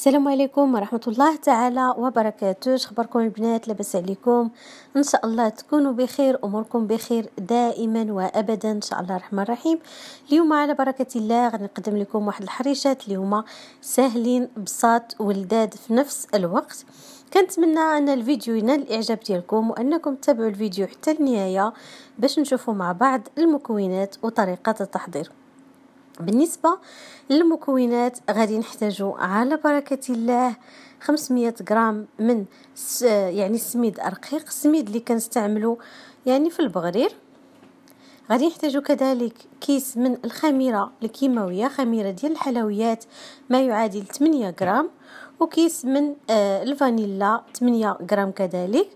السلام عليكم ورحمة الله تعالى وبركاته شخباركم البنات لاباس عليكم ان شاء الله تكونوا بخير اموركم بخير دائما وابدا ان شاء الله الرحمن الرحيم اليوم على بركة الله غنقدم لكم واحد الحريشات اللي هما ساهلين بساط ولداد في نفس الوقت كنتمنى ان الفيديو ينال الاعجاب ديالكم وانكم تتابعوا الفيديو حتى النهايه باش نشوفوا مع بعض المكونات وطريقه التحضير بالنسبة للمكونات غادي نحتاجو على بركة الله 500 غرام من يعني السميد الرقيق السميد اللي كنستعملو يعني في البغرير غادي نحتاجو كذلك كيس من الخميرة الكيماوية خميرة ديال الحلويات ما يعادل 8 غرام وكيس من آه، الفانيلا 8 غرام كذلك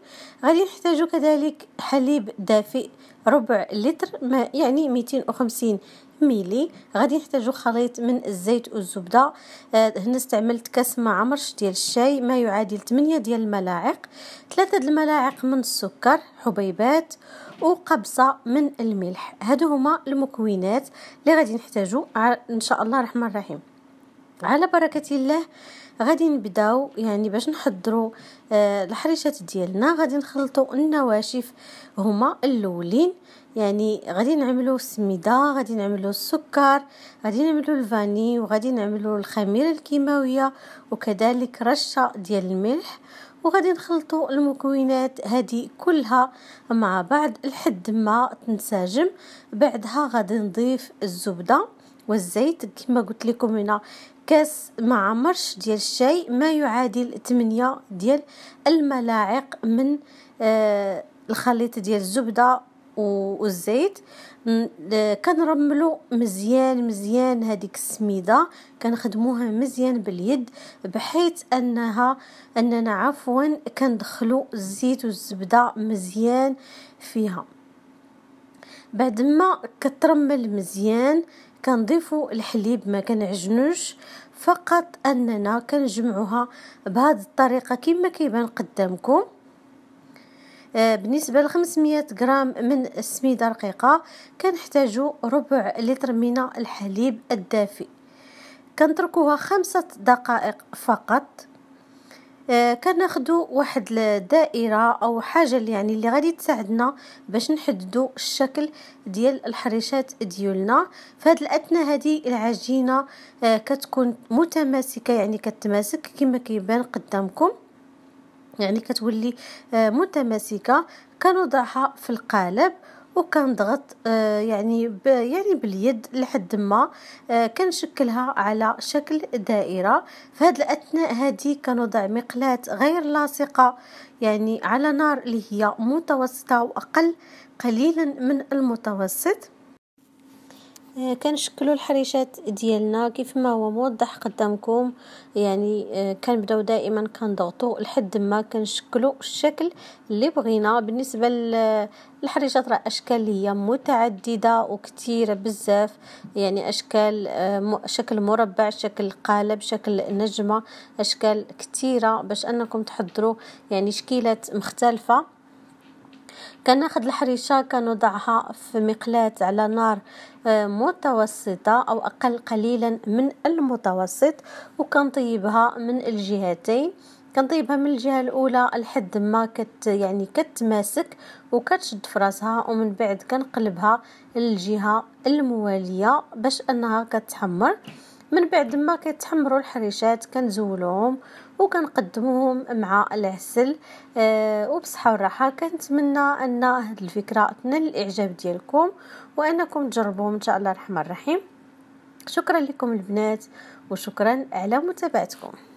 غادي نحتاجو كذلك حليب دافئ ربع لتر ما يعني 250 ميلي غادي نحتاجو خليط من الزيت والزبده آه، هنا استعملت كاس ما عمرش ديال الشاي ما يعادل 8 ديال الملاعق 3 د الملاعق من السكر حبيبات وقبصه من الملح هادو هما المكونات اللي غادي نحتاجو ان شاء الله الرحمن الرحيم على بركه الله غادي نبداو يعني باش نحضروا آه، الحريشات ديالنا غادي نخلطوا النواشف هما الاولين يعني غادي نعملوا السميده غادي نعملوا السكر غادي نعملوا الفاني وغادي نعملوا الخميره الكيماويه وكذلك رشه ديال الملح وغادي نخلطوا المكونات هذه كلها مع بعض لحد ما تنسجم بعدها غادي نضيف الزبده والزيت كما قلت لكم هنا كاس معمرش ديال الشاي ما يعادل 8 ديال الملاعق من آه الخليط ديال الزبده والزيت آه، كنرملو مزيان مزيان هذيك السميده كنخدموها مزيان باليد بحيث انها اننا عفوا كندخلو الزيت والزبده مزيان فيها بعد ما كترمل مزيان كنضيفو الحليب ما كنعجنوش فقط اننا كنجمعوها بهاد الطريقه كما كيبان قدامكم آه، بالنسبه ل 500 غرام من السميده رقيقه كنحتاجو ربع لتر من الحليب الدافئ كنتركوها خمسة دقائق فقط آه كناخدو واحد الدائره او حاجه اللي يعني اللي غادي تساعدنا باش نحددو الشكل ديال الحريشات ديالنا فهاد الاثناء هذه العجينه آه، كتكون متماسكه يعني كتماسك كما كيبان قدامكم يعني كتولي آه، متماسكه كنوضعها في القالب وكنضغط آه، يعني ب يعني باليد لحد ما آه، كنشكلها على شكل دائره في هذه الاثناء هذه كنوضع مقلاه غير لاصقه يعني على نار اللي هي متوسطه واقل قليلا من المتوسط آه، كنشكلوا الحريشات ديالنا كيف ما هو موضح قدامكم يعني آه، كنبداو دائما كنضغطوا لحد ما كنشكلوا الشكل اللي بغينا بالنسبه للحريشات راه اشكال هي متعدده وكثيره بزاف يعني اشكال آه، شكل مربع شكل قالب شكل نجمه اشكال كثيره باش انكم تحضروا يعني شكيلات مختلفه كناخد الحريشه كنوضعها في مقلاة على نار آه، متوسطه او اقل قليلا من المتوسط وكنطيبها من الجهتين كنطيبها من الجهه الاولى لحد ما كت يعني كتماسك وكتشد فراسها ومن بعد كنقلبها للجهه المواليه باش انها كتحمر من بعد ما كيتحمروا الحريشات كنزولوهم وكنقدموهم مع العسل أه وبصحه والراحه كنتمنى ان هاد الفكره تنال الاعجاب ديالكم وانكم تجربوهم ان شاء الله الرحمن الرحيم شكرا لكم البنات وشكرا على متابعتكم